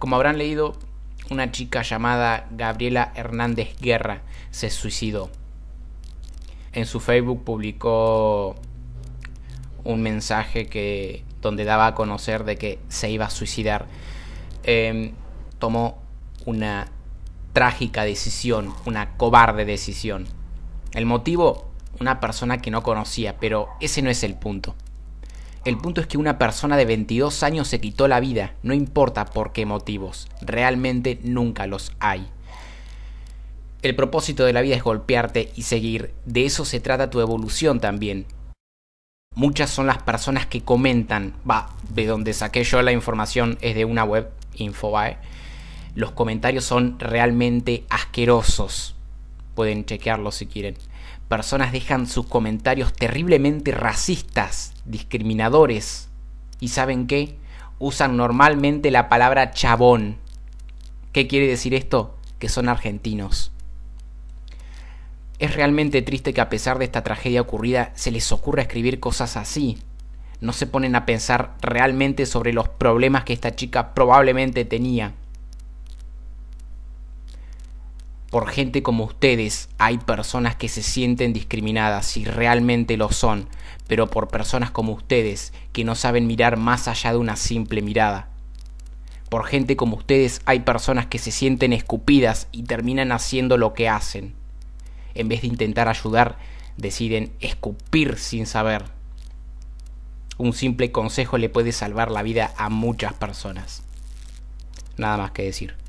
Como habrán leído, una chica llamada Gabriela Hernández Guerra se suicidó. En su Facebook publicó un mensaje que donde daba a conocer de que se iba a suicidar. Em, tomó una trágica decisión, una cobarde decisión. El motivo, una persona que no conocía, pero ese no es el punto. El punto es que una persona de 22 años se quitó la vida, no importa por qué motivos, realmente nunca los hay. El propósito de la vida es golpearte y seguir, de eso se trata tu evolución también. Muchas son las personas que comentan, va, de donde saqué yo la información es de una web, Infobae, los comentarios son realmente asquerosos pueden chequearlo si quieren. Personas dejan sus comentarios terriblemente racistas, discriminadores. ¿Y saben qué? Usan normalmente la palabra chabón. ¿Qué quiere decir esto? Que son argentinos. Es realmente triste que a pesar de esta tragedia ocurrida se les ocurra escribir cosas así. No se ponen a pensar realmente sobre los problemas que esta chica probablemente tenía. por gente como ustedes hay personas que se sienten discriminadas y realmente lo son, pero por personas como ustedes que no saben mirar más allá de una simple mirada. Por gente como ustedes hay personas que se sienten escupidas y terminan haciendo lo que hacen. En vez de intentar ayudar, deciden escupir sin saber. Un simple consejo le puede salvar la vida a muchas personas. Nada más que decir.